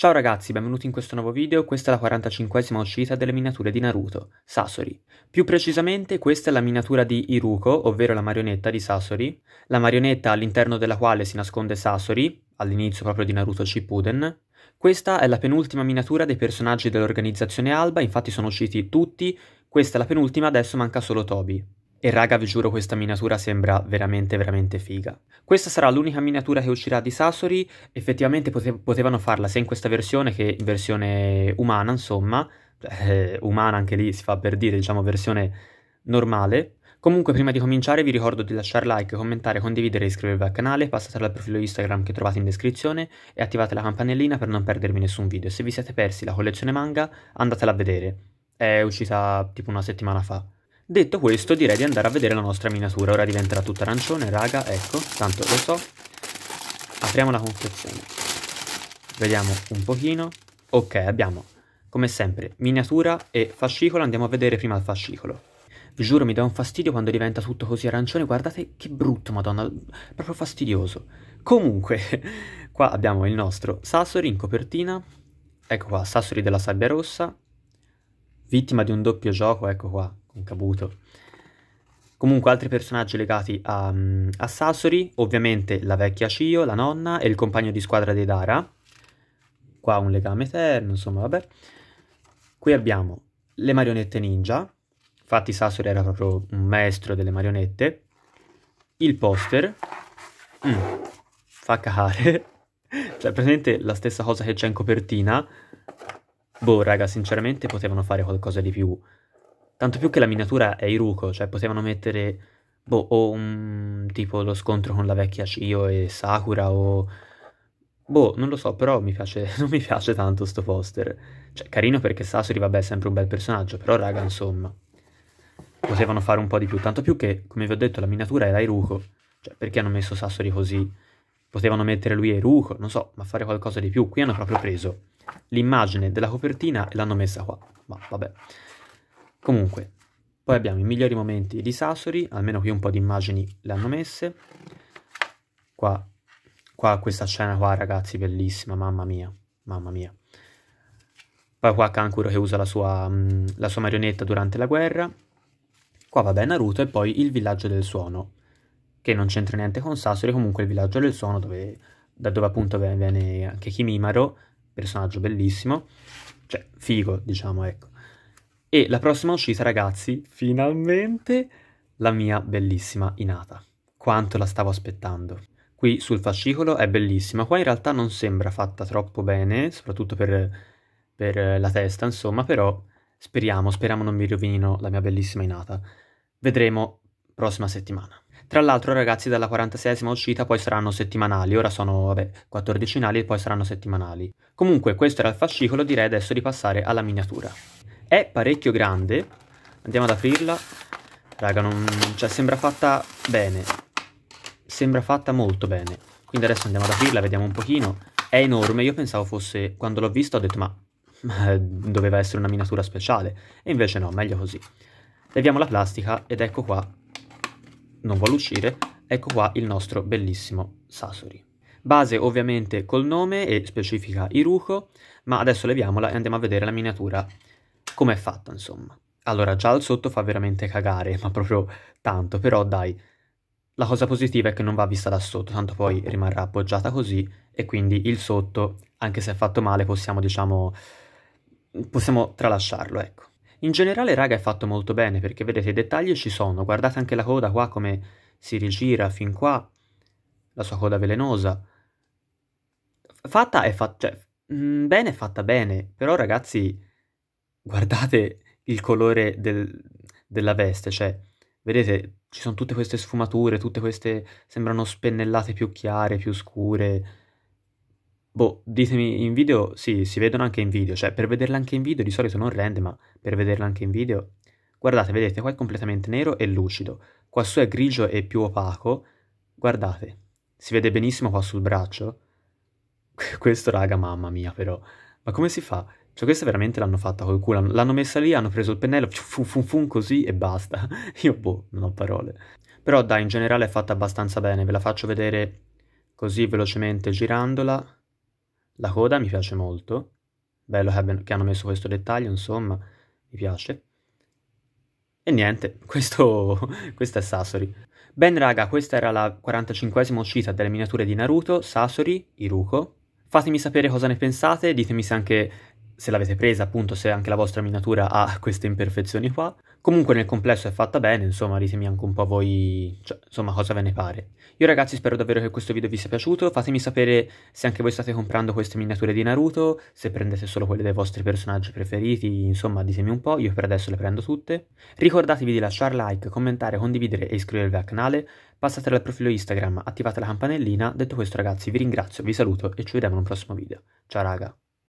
Ciao ragazzi, benvenuti in questo nuovo video, questa è la 45esima uscita delle miniature di Naruto, Sasori. Più precisamente questa è la miniatura di Iruko, ovvero la marionetta di Sasori, la marionetta all'interno della quale si nasconde Sasori, all'inizio proprio di Naruto Shippuden. Questa è la penultima miniatura dei personaggi dell'organizzazione Alba, infatti sono usciti tutti, questa è la penultima, adesso manca solo Tobi. E raga vi giuro questa miniatura sembra veramente veramente figa. Questa sarà l'unica miniatura che uscirà di Sasori, effettivamente pote potevano farla sia in questa versione che in versione umana insomma, eh, umana anche lì si fa per dire diciamo versione normale. Comunque prima di cominciare vi ricordo di lasciare like, commentare, condividere e iscrivervi al canale, passate al profilo Instagram che trovate in descrizione e attivate la campanellina per non perdervi nessun video. Se vi siete persi la collezione manga andatela a vedere, è uscita tipo una settimana fa. Detto questo direi di andare a vedere la nostra miniatura, ora diventerà tutta arancione, raga, ecco, tanto lo so. Apriamo la confezione. Vediamo un pochino. Ok, abbiamo, come sempre, miniatura e fascicolo, andiamo a vedere prima il fascicolo. Vi giuro mi dà un fastidio quando diventa tutto così arancione, guardate che brutto, madonna, proprio fastidioso. Comunque, qua abbiamo il nostro Sassori in copertina, ecco qua, Sassori della sabbia rossa, vittima di un doppio gioco, ecco qua, cabuto. Comunque altri personaggi legati a, mm, a, Sasori, ovviamente la vecchia Cio, la nonna e il compagno di squadra dei Dara. Qua un legame eterno, insomma, vabbè. Qui abbiamo le marionette ninja, infatti Sasori era proprio un maestro delle marionette. Il poster, mm. fa cagare, cioè praticamente la stessa cosa che c'è in copertina. Boh, raga, sinceramente potevano fare qualcosa di più Tanto più che la miniatura è Iruko, cioè potevano mettere boh, o un, tipo lo scontro con la vecchia Shio e Sakura o... Boh, non lo so, però mi piace, non mi piace tanto sto poster. Cioè, carino perché Sasori, vabbè, è sempre un bel personaggio, però raga, insomma, potevano fare un po' di più. Tanto più che, come vi ho detto, la miniatura era Iruko. Cioè, perché hanno messo Sasori così? Potevano mettere lui e Iruko, non so, ma fare qualcosa di più. Qui hanno proprio preso l'immagine della copertina e l'hanno messa qua. Ma vabbè. Comunque, poi abbiamo i migliori momenti di Sassori, almeno qui un po' di immagini le hanno messe. Qua, qua questa scena qua ragazzi, bellissima, mamma mia, mamma mia. Poi qua Kankuro che usa la sua, la sua marionetta durante la guerra. Qua vabbè Naruto e poi il villaggio del suono, che non c'entra niente con Sassori, comunque il villaggio del suono dove, da dove appunto viene anche Kimimaro, personaggio bellissimo, cioè figo diciamo ecco. E la prossima uscita, ragazzi, finalmente la mia bellissima Inata. Quanto la stavo aspettando. Qui sul fascicolo è bellissima, qua in realtà non sembra fatta troppo bene, soprattutto per, per la testa, insomma, però speriamo, speriamo non mi rovinino la mia bellissima Inata. Vedremo prossima settimana. Tra l'altro, ragazzi, dalla 46esima uscita poi saranno settimanali, ora sono, vabbè, 14 e poi saranno settimanali. Comunque, questo era il fascicolo, direi adesso di passare alla miniatura è parecchio grande andiamo ad aprirla raga non, cioè, sembra fatta bene sembra fatta molto bene quindi adesso andiamo ad aprirla vediamo un pochino è enorme io pensavo fosse quando l'ho visto ho detto ma, eh, doveva essere una miniatura speciale e invece no meglio così leviamo la plastica ed ecco qua non vuole uscire ecco qua il nostro bellissimo Sasori base ovviamente col nome e specifica Iruko ma adesso leviamola e andiamo a vedere la miniatura come è fatta, insomma. Allora, già al sotto fa veramente cagare, ma proprio tanto, però dai, la cosa positiva è che non va vista da sotto, tanto poi rimarrà appoggiata così e quindi il sotto, anche se è fatto male, possiamo, diciamo, possiamo tralasciarlo, ecco. In generale, raga, è fatto molto bene perché vedete i dettagli ci sono, guardate anche la coda qua come si rigira fin qua, la sua coda velenosa. Fatta è fatta, cioè, mh, mm, bene è fatta bene, però ragazzi guardate il colore del, della veste, cioè, vedete, ci sono tutte queste sfumature, tutte queste, sembrano spennellate più chiare, più scure. Boh, ditemi in video, sì, si vedono anche in video, cioè per vederla anche in video di solito non rende, ma per vederla anche in video, guardate, vedete, qua è completamente nero e lucido, qua su è grigio e più opaco, guardate, si vede benissimo qua sul braccio. Questo raga, mamma mia però, ma come si fa? Cioè, questa veramente l'hanno fatta col culo. L'hanno messa lì, hanno preso il pennello, fum fum fum così e basta. Io, boh, non ho parole. Però dai, in generale è fatta abbastanza bene. Ve la faccio vedere così velocemente girandola. La coda mi piace molto. Bello che hanno messo questo dettaglio, insomma, mi piace. E niente, questo, questo è Sasori. Ben raga, questa era la 45esima uscita delle miniature di Naruto, Sasori, Iruko. Fatemi sapere cosa ne pensate, ditemi se anche se l'avete presa, appunto, se anche la vostra miniatura ha queste imperfezioni qua. Comunque nel complesso è fatta bene, insomma, ditemi anche un po' voi, cioè, insomma, cosa ve ne pare. Io ragazzi spero davvero che questo video vi sia piaciuto, fatemi sapere se anche voi state comprando queste miniature di Naruto, se prendete solo quelle dei vostri personaggi preferiti, insomma, ditemi un po', io per adesso le prendo tutte. Ricordatevi di lasciare like, commentare, condividere e iscrivervi al canale, passate al profilo Instagram, attivate la campanellina. Detto questo ragazzi, vi ringrazio, vi saluto e ci vediamo in un prossimo video. Ciao raga!